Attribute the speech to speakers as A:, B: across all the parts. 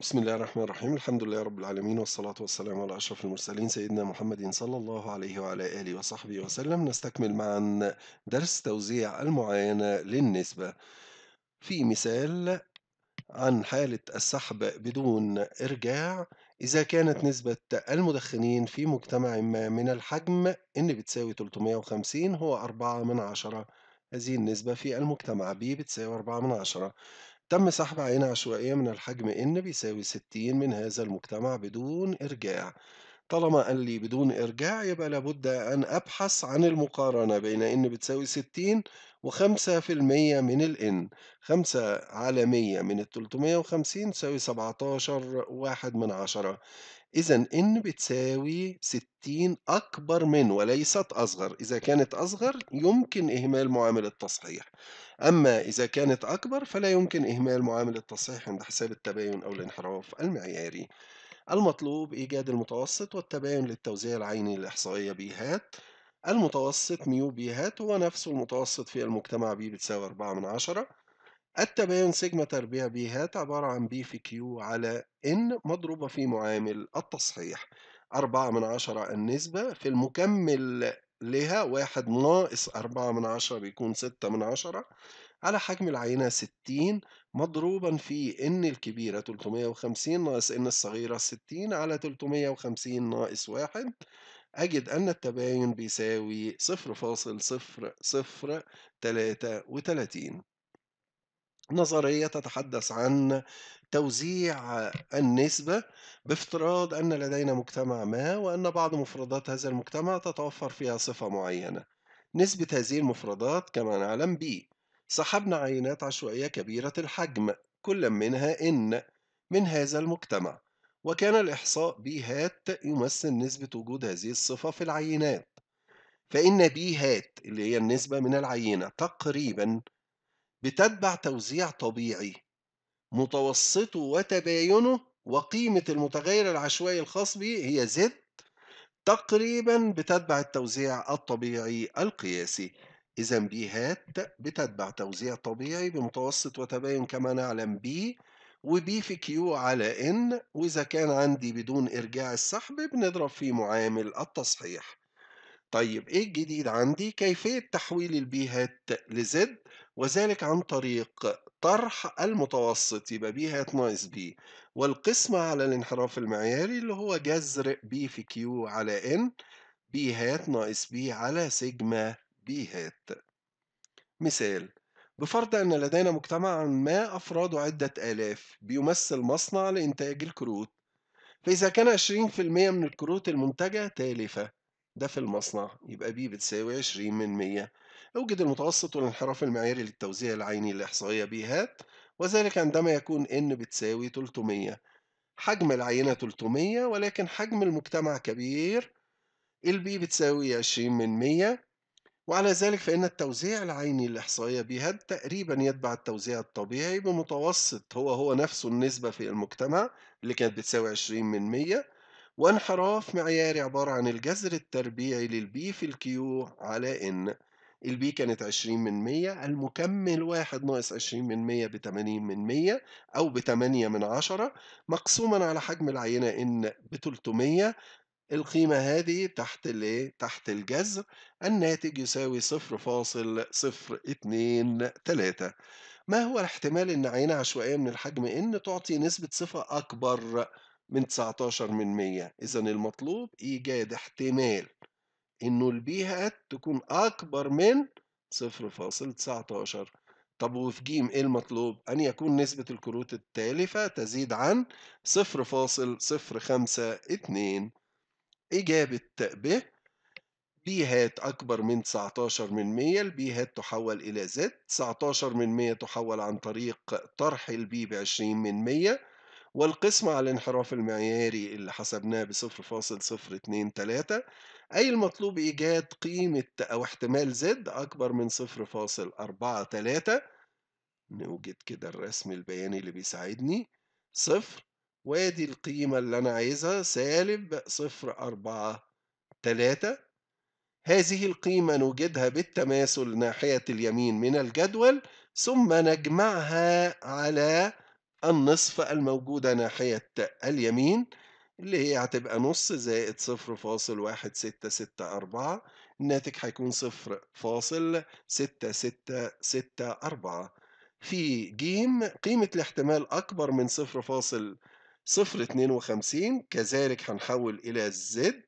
A: بسم الله الرحمن الرحيم الحمد لله رب العالمين والصلاة والسلام على أشرف المرسلين سيدنا محمد صلى الله عليه وعلى آله وصحبه وسلم نستكمل معا درس توزيع المعاينة للنسبة في مثال عن حالة السحب بدون إرجاع إذا كانت نسبة المدخنين في مجتمع ما من الحجم إن بتساوي 350 هو 4 من عشرة هذه النسبة في المجتمع بي بتساوي 4 من عشرة تم سحب عينة عشوائية من الحجم N بيساوي 60 من هذا المجتمع بدون إرجاع طالما قال لي بدون إرجاع يبقى لابد أن أبحث عن المقارنة بين N بتساوي 60 و5% من ال N 5 على 100 من ال 350 تساوي 17 واحد من عشرة إذا إن بتساوي 60 أكبر من وليست أصغر إذا كانت أصغر يمكن إهمال معامل التصحيح أما إذا كانت أكبر فلا يمكن إهمال معامل التصحيح عند حساب التباين أو الانحراف المعياري المطلوب إيجاد المتوسط والتباين للتوزيع العيني الإحصائية هات. المتوسط ميو هات هو نفسه المتوسط في المجتمع بي بتساوي 4 من عشرة التباين سيجما تربيع بي هات عبارة عن بي في كيو على إن مضروبة في معامل التصحيح أربعة من عشرة النسبة في المكمل لها واحد ناقص أربعة من عشرة بيكون ستة من عشرة على حجم العينة ستين مضروبا في إن الكبيرة تلتمية وخمسين ناقص إن الصغيرة ستين على تلتمية وخمسين ناقص واحد أجد أن التباين بيساوي صفر فاصل صفر صفر تلاتة وتلاتين نظرية تتحدث عن توزيع النسبة بافتراض أن لدينا مجتمع ما وأن بعض مفردات هذا المجتمع تتوفر فيها صفة معينة نسبة هذه المفردات كما نعلم بي سحبنا عينات عشوائية كبيرة الحجم كل منها N من هذا المجتمع وكان الإحصاء بي هات يمثل نسبة وجود هذه الصفة في العينات فإن بي هات اللي هي النسبة من العينة تقريبا بتتبع توزيع طبيعي متوسطه وتباينه وقيمة المتغير العشوائي الخاص به هي زد تقريبا بتتبع التوزيع الطبيعي القياسي إذا بي هات بتتبع توزيع طبيعي بمتوسط وتباين كما نعلم بي وبي في كيو على إن وإذا كان عندي بدون إرجاع السحب بنضرب في معامل التصحيح طيب إيه الجديد عندي؟ كيفية تحويل هات لزد وذلك عن طريق طرح المتوسط يبقى هات ناقص بي والقسمة على الانحراف المعياري اللي هو جذر بي في كيو على إن هات ناقص بي على سيجما هات مثال بفرض أن لدينا مجتمعا ما أفراده عدة آلاف بيمثل مصنع لإنتاج الكروت فإذا كان 20% من الكروت المنتجة تالفة ده في المصنع يبقى بي بتساوي 20 من 100 اوجد المتوسط والانحراف المعياري للتوزيع العيني الإحصائية بي هات وذلك عندما يكون n بتساوي 300 حجم العينة 300 ولكن حجم المجتمع كبير البي بتساوي 20 من 100 وعلى ذلك فإن التوزيع العيني الإحصائية بي هات تقريبا يتبع التوزيع الطبيعي بمتوسط هو هو نفسه النسبة في المجتمع اللي كانت بتساوي 20 من 100 وانحراف معياري عبارة عن الجذر التربيعي للبي في الكيو على ان البي كانت 20 من 100 المكمل 1 ناقص 20 من 100 ب 80 من 100 أو ب 8 من 10 مقسوما على حجم العينة ان ب 300 القيمة هذه تحت الايه؟ تحت الجذر الناتج يساوي 0.023 ما هو الاحتمال ان عينة عشوائية من الحجم ان تعطي نسبة صفة أكبر؟ من 19 من 100 إذا المطلوب إيجاد احتمال إنه البي هات تكون أكبر من 0.19 طب وفي جيم إيه المطلوب؟ أن يكون نسبة الكروت التالفة تزيد عن 0.052 إجابة ب بي هات أكبر من 19 من 100 البي هات تحول إلى زد 19 من 100 تحول عن طريق طرح البي ب 20 من 100 والقسمة على الانحراف المعياري اللي حسبناه بصفر فاصل صفر اتنين تلاتة أي المطلوب إيجاد قيمة أو احتمال زد أكبر من صفر فاصل أربعة تلاتة نوجد كده الرسم البياني اللي بيساعدني صفر وادي القيمة اللي أنا عايزها سالب صفر أربعة تلاتة هذه القيمة نوجدها بالتماثل ناحية اليمين من الجدول ثم نجمعها على النصف الموجودة ناحية اليمين اللي هي هتبقى نص زائد صفر فاصل واحد ستة ستة أربعة الناتج هيكون صفر فاصل ستة ستة ستة أربعة في جيم قيمة الاحتمال أكبر من صفر فاصل صفر اتنين وخمسين كذلك هنحول إلى الزد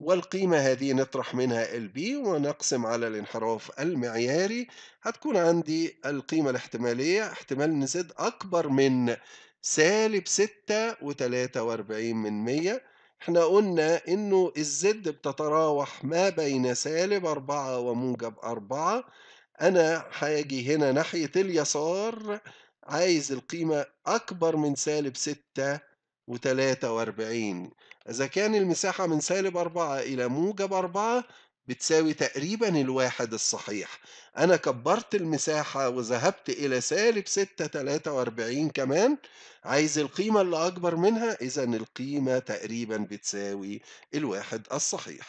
A: والقيمة هذه نطرح منها ال بي ونقسم على الانحراف المعياري هتكون عندي القيمة الاحتمالية احتمال ان زد أكبر من سالب ستة وتلاتة وأربعين من مية احنا قلنا انه الزد بتتراوح ما بين سالب أربعة وموجب أربعة أنا هاجي هنا ناحية اليسار عايز القيمة أكبر من سالب ستة وتلاتة إذا كان المساحة من سالب أربعة إلى موجب أربعة بتساوي تقريبا الواحد الصحيح أنا كبرت المساحة وذهبت إلى سالب ستة تلاتة وأربعين كمان عايز القيمة اللي أكبر منها إذا القيمة تقريبا بتساوي الواحد الصحيح